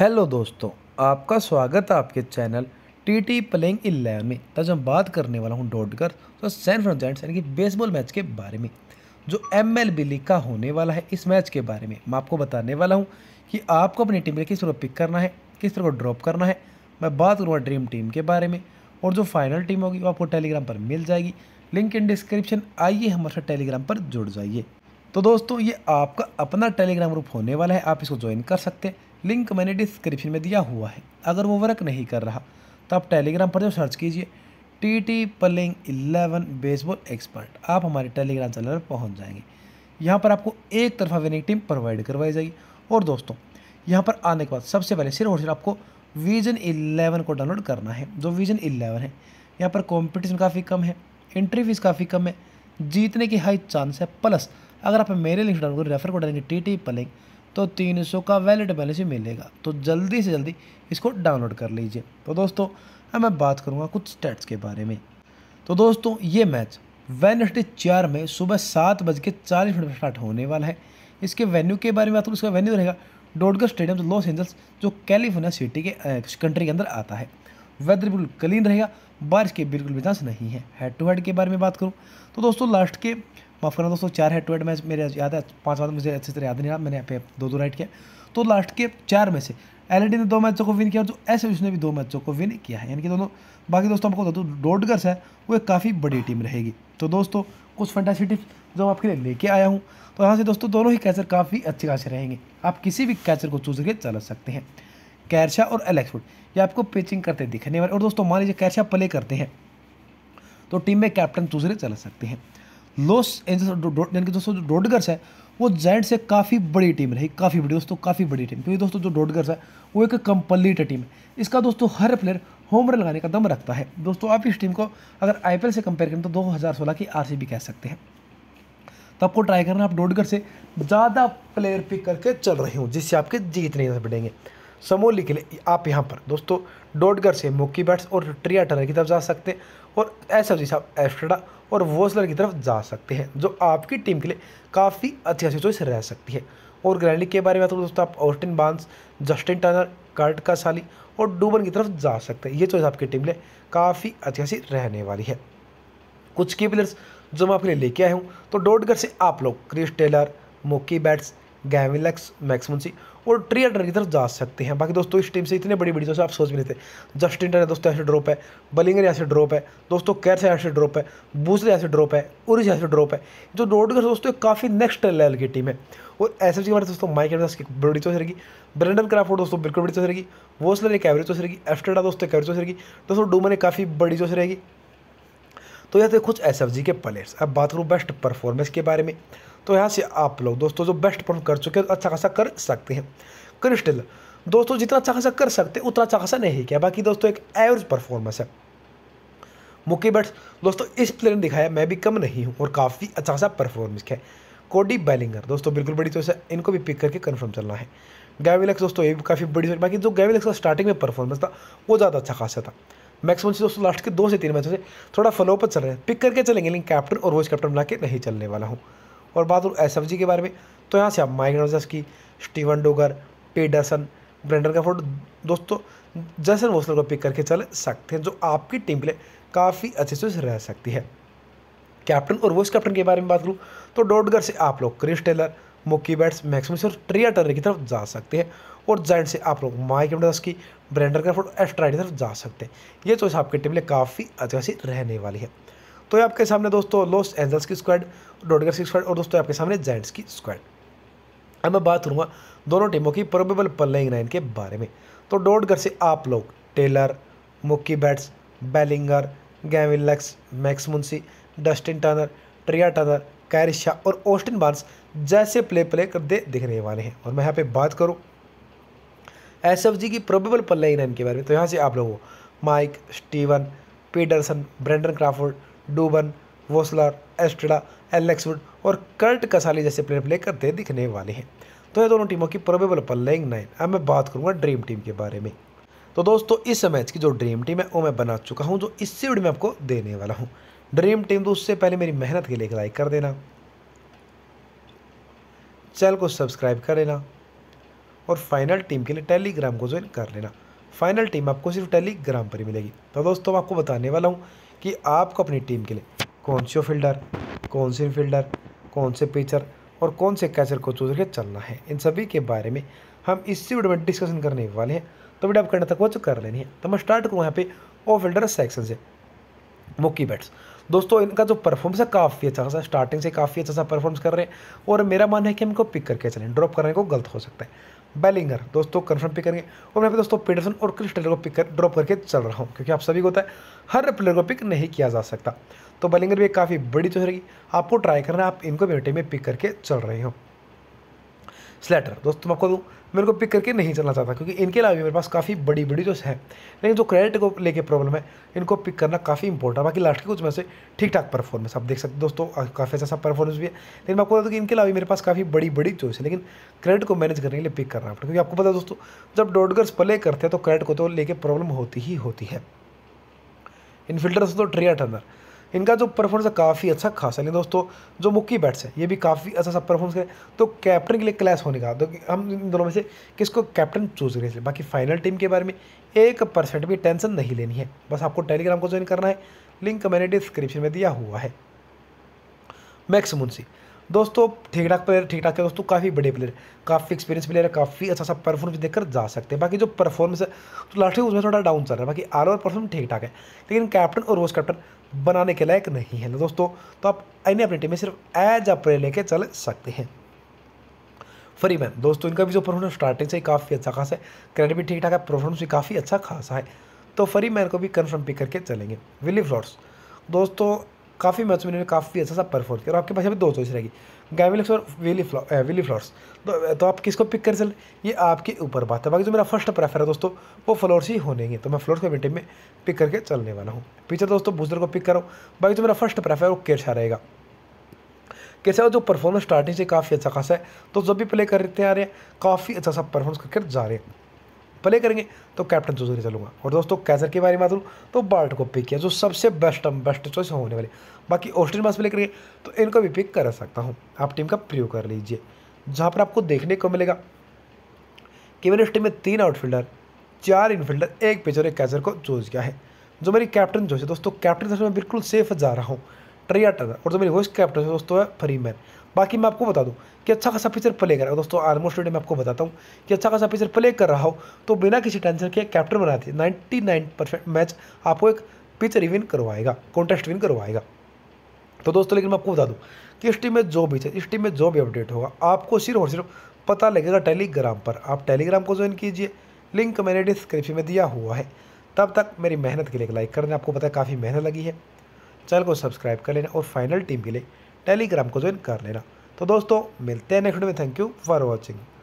hello दोस्तों आपका स्वागत है आपके channel T T playing eleven में तो जब बात करने वाला हूँ डोडगर तो सैन फ्रांस यानी कि बेसबॉल मैच के बारे में जो एम एल बी लीग का होने वाला है इस मैच के बारे में मैं आपको बताने वाला हूँ कि आपको अपनी टीम में किस तरह पिक करना है किस तरह को ड्रॉप करना है मैं बात करूँगा ड्रीम टीम के बारे में और जो फाइनल टीम होगी वो आपको टेलीग्राम पर मिल जाएगी लिंक इन डिस्क्रिप्शन आइए हमारे साथ टेलीग्राम पर जुड़ जाइए तो दोस्तों ये आपका अपना टेलीग्राम ग्रुप होने वाला है आप इसको ज्वाइन कर सकते हैं लिंक मैंने डिस्क्रिप्शन में दिया हुआ है अगर वो वर्क नहीं कर रहा तो आप टेलीग्राम पर जो सर्च कीजिए T T playing eleven baseball expert आप हमारे टेलीग्राम चैनल पर पहुँच जाएंगे यहाँ पर आपको एक तरफा विनिंग टीम प्रोवाइड करवाई जाएगी और दोस्तों यहाँ पर आने के बाद सबसे पहले सिर्फ और सिर्फ आपको विजन इलेवन को डाउनलोड करना है जो विजन इलेवन है यहाँ पर कॉम्पिटिशन काफ़ी कम है एंट्री फीस काफ़ी कम है जीतने की हाई चांस है प्लस अगर आप मेरे लिंक डाउनलोड रेफर को डालेंगे टी टी पलिंग तो 300 का वैलिड बैलेंस ही मिलेगा तो जल्दी से जल्दी इसको डाउनलोड कर लीजिए तो दोस्तों अब मैं बात करूँगा कुछ स्टेट्स के बारे में तो दोस्तों ये मैच वेनसडे चार में सुबह सात बज के चालीस मिनट में स्टार्ट होने वाला है इसके वेन्यू के बारे में बात करूँ इसका वेन्यू रहेगा डोडगर स्टेडियम लॉस एंजल्स जो कैलिफोर्निया सिटी के कंट्री के अंदर आता है वेदर बिल्कुल क्लीन रहेगा बारिश के बिल्कुल भी चांस नहीं है हेड टू हेड के बारे में बात करूँ तो दोस्तों लास्ट के माफ़ करना दोस्तों चार हेड टू हेड मैच मेरे याद है पाँच बार मुझे अच्छे तरह याद नहीं रहा मैंने यहाँ पे दो दो राइट किया तो लास्ट के चार में से एल ने दो मैचों को विन किया और जो एस ने भी दो मैचों को विन किया है यानी कि दोनों बाकी दोस्तों आपको बता डोडगर्स है वो एक काफ़ी बड़ी टीम रहेगी तो दोस्तों कुछ फंटासी टिप्स जो आपके लिए लेके आया हूँ तो यहाँ से दोस्तों दोनों ही कैचर काफ़ी अच्छे खासे रहेंगे आप किसी भी कैचर को चूज के चला सकते हैं कैरशा और एलेक्सवुड ये आपको पिचिंग करते दिखने वाले और दोस्तों मान लीजिए कैरशा प्ले करते हैं तो टीम में कैप्टन चूज चल चला सकते हैं लॉस एंजल्स यानी कि दोस्तों जो डोडगर्स है वो जैंट से काफ़ी बड़ी टीम रही काफ़ी बड़ी दोस्तों काफ़ी बड़ी टीम क्योंकि दोस्तों जो डोडगर्स है वो एक कंप्लीट टीम है इसका दोस्तों हर प्लेयर होम रन लगाने का दम रखता है दोस्तों आप इस टीम को अगर आई से कंपेयर करें तो दो की भी कह सकते हैं तो आपको ट्राई करना आप डोडगर से ज़्यादा प्लेयर पिक करके चल रहे हो जिससे आपके जीतने बढ़ेंगे समोली के लिए आप यहाँ पर दोस्तों डोडगर से मोकी बैट्स और ट्रिया टनर की तरफ जा सकते हैं और एस एफ जी साहब एस्ट्रडा और वोसलर की तरफ जा सकते हैं जो आपकी टीम के लिए काफ़ी अच्छी अच्छी चॉइस रह सकती है और ग्रैंड लीग के बारे में तो दोस्तों आप ऑस्टिन बांस जस्टिन टर्नर कार्ट का साली और डूबन की तरफ जा सकते हैं ये चॉइस आपकी टीम के लिए काफ़ी अच्छी अच्छी रहने वाली है कुछ की प्लेयर्स जो मैं आपके लिए लेके आया हूँ तो डोडगर से आप लोग Chris Taylor Mookie Betts Gavin Lux सी और ट्री अंडर की तरफ जा सकते हैं बाकी दोस्तों इस टीम से इतने बड़ी बड़ी दोस्तों आप सोच भी नहीं थे जस्टिन टन दोस्तों ऐसे ड्रॉप है बलिंगर ऐसे ड्रॉप है दोस्तों कैर से ऐसे ड्रॉप है बूसरे ऐसे ड्रॉप है उरी से ऐसे ड्रॉप है जो कर दोस्तों काफ़ी नेक्स्ट लेवल की टीम है और ऐसे जी हमारे दोस्तों माइक एडवास की बड़ी चौस रहेगी ब्रेंडन क्राफ्ट दोस्तों बिल्कुल बड़ी चौस रहेगी वोसलर एक एवरेज चौस रहेगी एस्टेडा दोस्तों एक एवरेज चौस रहेगी दोस्तों डूमन एक काफ़ी बड़ी चौस रहेगी तो यह थे कुछ एस के प्लेयर्स अब बात करूँ बेस्ट परफॉर्मेंस के बारे में तो यहाँ से आप लोग दोस्तों जो बेस्ट परफॉर्म कर चुके हैं तो अच्छा खासा कर सकते हैं क्रिस्टल दोस्तों जितना अच्छा खासा कर सकते हैं उतना अच्छा खासा नहीं किया बाकी दोस्तों एक एवरेज परफॉर्मेंस है मुकी बट्स दोस्तों इस प्लेयर ने दिखाया मैं भी कम नहीं हूँ और काफ़ी अच्छा खासा परफॉर्मेंस है कोडी बैलिंगर दोस्तों बिल्कुल बड़ी तो इनको भी पिक करके कन्फर्म चलना है गैविलक्स दोस्तों ये भी काफ़ी बड़ी बाकी जो गैविलक्स का स्टार्टिंग में परफॉर्मेंस था वो ज़्यादा अच्छा खासा था मैक्सिमम से दोस्तों लास्ट के दो से तीन मैचों से थोड़ा फ्लो पर चल रहे हैं पिक करके चलेंगे लेकिन कैप्टन और वाइस कैप्टन बना के नहीं चलने वाला हूँ और बात हो एस के बारे में तो यहाँ से आप माइक रोजर्स की स्टीवन डोगर पीडरसन ब्रेंडर का फोटो दोस्तों जैसन वोसलर को पिक करके चल सकते हैं जो आपकी टीम के लिए काफ़ी अच्छे से रह सकती है कैप्टन और वाइस कैप्टन के बारे में बात करूँ तो डोडगर से आप लोग Chris Taylor Mookie Betts maximum सिर्फ ट्रिया टर्नर की तरफ जा सकते हैं और जैंड से आप लोग माइक दस की ब्रेंडर का और एस्ट्राइड की तरफ जा सकते हैं ये चॉइस आपके टीम लिए काफ़ी अच्छा सी रहने वाली है तो ये आपके सामने दोस्तों लॉस एंजल्स की स्क्वाड डोडगर की स्क्वाड और दोस्तों आपके सामने जैंट्स की स्क्वाड अब मैं बात करूँगा दोनों टीमों की प्रोबेबल प्लेइंग नाइन के बारे में तो डोडगर से आप लोग Taylor Mookie Betts Bellinger Gavin Max Muncy Dustin Turner Trea Turner कैरिशा और ओस्टिन बार्स जैसे प्ले प्ले करते दिखने वाले हैं और मैं यहाँ पे बात करूँ एस एफ जी की प्रोबेबल पल लाइन है इनके बारे में तो यहाँ से आप लोगों Mike Steven Peterson Brendan Crawford Dubon Vosler Estrada Alex Wood और कर्ट कसाली जैसे प्लेयर प्ले करते दिखने वाले हैं तो ये दोनों टीमों की प्रोबेबल पल लाइन नाइन अब मैं बात करूँगा ड्रीम टीम के बारे में तो दोस्तों इस मैच की जो ड्रीम टीम है वो मैं बना चुका हूँ जो इस वीडियो में आपको देने वाला हूँ ड्रीम टीम तो उससे पहले मेरी मेहनत के लिए लाइक कर देना चैनल को सब्सक्राइब कर लेना और फाइनल टीम के लिए टेलीग्राम को ज्वाइन कर लेना फाइनल टीम आपको सिर्फ टेलीग्राम पर ही मिलेगी तो दोस्तों मैं आपको बताने वाला हूँ कि आपको अपनी टीम के लिए कौन से फील्डर कौन से फील्डर कौन से पिचर और कौन से कैचर को चूज करके चलना है इन सभी के बारे में हम इसी वीडियो में डिस्कशन करने वाले हैं तो वीडियो आप करने तक वो कर लेनी है तो मैं स्टार्ट करूँ यहाँ पे ओ फील्डर सेक्शन से मुक्की बैट्स दोस्तों इनका जो परफॉर्मेंस है काफ़ी अच्छा खासा स्टार्टिंग से काफ़ी अच्छा सा परफॉर्मेंस कर रहे हैं और मेरा मानना है कि हमको पिक करके चलें ड्रॉप करने को गलत हो सकता है बेलिंगर दोस्तों कन्फर्म पिक करेंगे और मैं दोस्तों पीटरसन और क्रिस टेलर को पिक कर ड्रॉप करके चल रहा हूँ क्योंकि आप सभी को होता है हर प्लेयर को पिक नहीं किया जा सकता तो बेलिंगर भी काफ़ी बड़ी तो रहेगी आपको ट्राई करना आप इनको भी में पिक करके चल रहे हो स्लेटर दोस्तों मैं आपको दूँ को पिक करके नहीं चलना चाहता क्योंकि इनके अलावा भी मेरे पास काफ़ी बड़ी बड़ी जो तो है लेकिन जो क्रेडिट को लेके प्रॉब्लम है इनको पिक करना काफ़ी इंपॉर्टेंट है बाकी लास्ट के कुछ में से ठीक ठाक परफॉर्मेंस आप देख सकते दोस्तों काफ़ी अच्छा परफॉर्मेंस भी है लेकिन मैं आपको बता दूँ कि इनके अलावा मेरे पास काफ़ी बड़ी बड़ी चॉइस है लेकिन क्रेडिट को मैनेज करने के लिए पिक करना पड़ता क्योंकि आपको पता है दोस्तों जब डोडगर्स प्ले करते हैं तो क्रेडिट को तो लेके प्रॉब्लम होती ही होती है इन फिल्टर दोस्तों ट्रिया अंदर इनका जो परफॉर्मेंस है काफ़ी अच्छा खासा लेकिन दोस्तों जो मुक्की बैट्स है ये भी काफ़ी अच्छा सा परफॉर्मेंस करें तो कैप्टन के लिए क्लैश होने का तो हम इन दोनों में से किसको कैप्टन चूज करें इसलिए बाकी फाइनल टीम के बारे में एक परसेंट भी टेंशन नहीं लेनी है बस आपको टेलीग्राम को ज्वाइन करना है लिंक मैंने डिस्क्रिप्शन में दिया हुआ है मैक्स मुंशी दोस्तों ठीक ठाक प्लेयर ठीक ठाक है दोस्तों काफ़ी बड़े प्लेयर काफ़ी एक्सपीरियंस प्लेयर है काफ़ी अच्छा सा परफॉर्मेंस देकर जा सकते हैं बाकी जो परफॉर्मेंस है तो लास्ट उसमें थोड़ा डाउन चल रहा है बाकी आल ओवर परफॉर्मेंस ठीक ठाक है लेकिन कैप्टन और रोज कैप्टन बनाने के लायक नहीं है ना दोस्तों तो आप अन्य अपनी टीम में सिर्फ एज अ प्लेयर लेके चल सकते हैं फ्री मैन दोस्तों इनका भी जो परफॉर्मेंस स्टार्टिंग से काफ़ी अच्छा खासा है क्रेडिट भी ठीक ठाक है परफॉर्मेंस भी काफ़ी अच्छा खासा है तो फ्री मैन को भी कन्फर्म पिक करके चलेंगे विली फ्लॉर्स दोस्तों काफ़ी मैच में इन्होंने काफ़ी अच्छा सा परफॉर्म किया और आपके पास यहाँ दो चॉइस रहेगी गैमिलिक्स और वेली फ्लॉ विली फ्लॉर्स तो, तो आप किसको पिक कर चल ये आपके ऊपर बात है बाकी जो मेरा फर्स्ट प्रेफर है दोस्तों वो फ्लोर्स ही होने तो मैं फ्लोर्स को अपनी टीम में पिक करके चलने वाला हूँ पीछे तो दोस्तों बूस्टर को पिक करो बाकी जो मेरा फर्स्ट प्रेफर है वो कैसा रहेगा कैसे जो परफॉर्मेंस स्टार्टिंग से काफ़ी अच्छा खासा है तो जब भी प्ले करते आ रहे हैं काफ़ी अच्छा सा परफॉर्मेंस करके जा रहे हैं प्ले करेंगे तो कैप्टन चूज चलूंगा और दोस्तों कैसर के बारे में बात करूँ तो बाल्ट को पिक किया जो सबसे बेस्ट बेस्ट चॉइस होने वाले बाकी ऑस्ट्रेलियन पास प्ले करेंगे तो इनको भी पिक कर सकता हूँ आप टीम का प्रयोग कर लीजिए जहाँ पर आपको देखने को मिलेगा कि मैंने इस टीम में तीन आउटफील्डर चार इनफील्डर एक पिचर एक कैचर को चूज किया है जो मेरी कैप्टन जो है दोस्तों कैप्टन मैं बिल्कुल सेफ जा रहा हूँ ट्रियाटर और जो मेरी वॉइस कैप्टन है दोस्तों है फ्री मैन बाकी मैं आपको बता दूं कि अच्छा खासा पिक्चर प्ले कर रहा दोस्तों आलमोस्ट वीडियो मैं आपको बताता हूँ कि अच्छा खासा पिक्चर प्ले कर रहा हो तो बिना किसी टेंशन के कैप्टन बनाती है नाइन्टी नाइन परसेंट मैच आपको एक पिक्चर ही विन करवाएगा कॉन्टेस्ट विन करवाएगा तो दोस्तों लेकिन मैं आपको बता दूँ कि इस टीम में जो भी इस टीम में जो भी अपडेट होगा आपको सिर्फ और सिर्फ पता लगेगा टेलीग्राम पर आप टेलीग्राम को ज्वाइन कीजिए लिंक मैंने डिस्क्रिप्शन में दिया हुआ है तब तक मेरी मेहनत के लिए लाइक करने आपको पता है काफ़ी मेहनत लगी है चैनल को सब्सक्राइब कर लेना और फाइनल टीम के लिए टेलीग्राम को ज्वाइन कर लेना तो दोस्तों मिलते हैं नेक्स्ट में थैंक यू फॉर वॉचिंग